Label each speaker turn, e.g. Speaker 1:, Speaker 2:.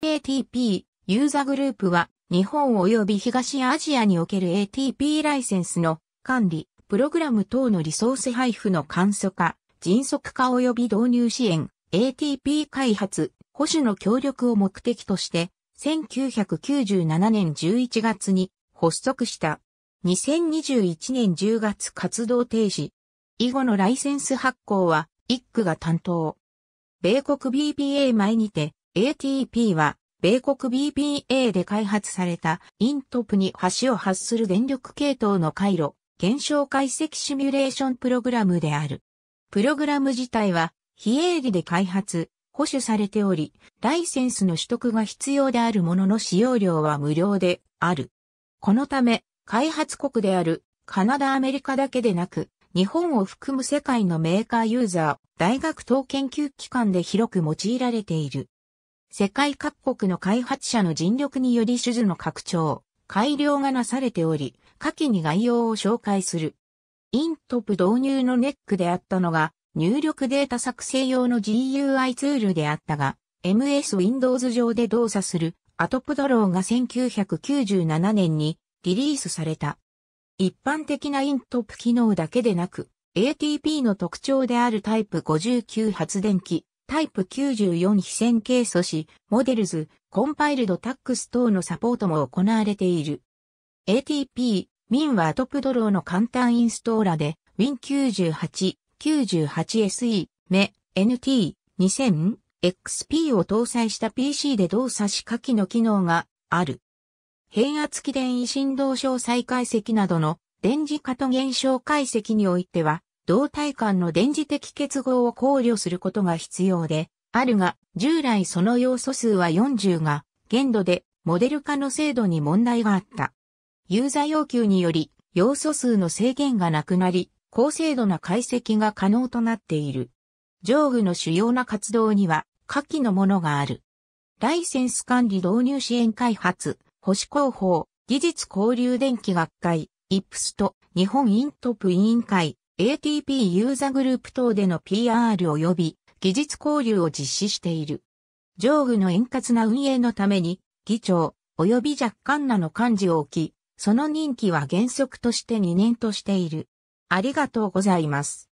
Speaker 1: ATP ユーザグループは日本及び東アジアにおける ATP ライセンスの管理、プログラム等のリソース配布の簡素化、迅速化及び導入支援、ATP 開発、保守の協力を目的として、1997年11月に発足した。2021年10月活動停止。以後のライセンス発行は、一区が担当。米国 BPA 前にて、ATP は、米国 BPA で開発されたイントプに橋を発する電力系統の回路、現象解析シミュレーションプログラムである。プログラム自体は、非営利で開発、保守されており、ライセンスの取得が必要であるものの使用料は無料である。このため、開発国であるカナダアメリカだけでなく、日本を含む世界のメーカーユーザー、大学等研究機関で広く用いられている。世界各国の開発者の尽力により種術の拡張、改良がなされており、下記に概要を紹介する。イントップ導入のネックであったのが、入力データ作成用の GUI ツールであったが、MS Windows 上で動作するアトプドローが1997年にリリースされた。一般的なイントップ機能だけでなく、ATP の特徴であるタイプ59発電機、タイプ94非線形素子、モデルズ、コンパイルドタックス等のサポートも行われている。ATP、MIN はトップドローの簡単インストーラで、Win98、98SE、ME、NT、2000、XP を搭載した PC で動作し下記の機能がある。変圧器電位振動症再解析などの電磁化と現象解析においては、胴体間の電磁的結合を考慮することが必要で、あるが、従来その要素数は40が、限度で、モデル化の精度に問題があった。ユーザー要求により、要素数の制限がなくなり、高精度な解析が可能となっている。上部の主要な活動には、下記のものがある。ライセンス管理導入支援開発、保守広報、技術交流電気学会、イップスと日本イントップ委員会、ATP ユーザグループ等での PR 及び技術交流を実施している。上部の円滑な運営のために、議長、及び若干なの漢字を置き、その任期は原則として2年としている。ありがとうございます。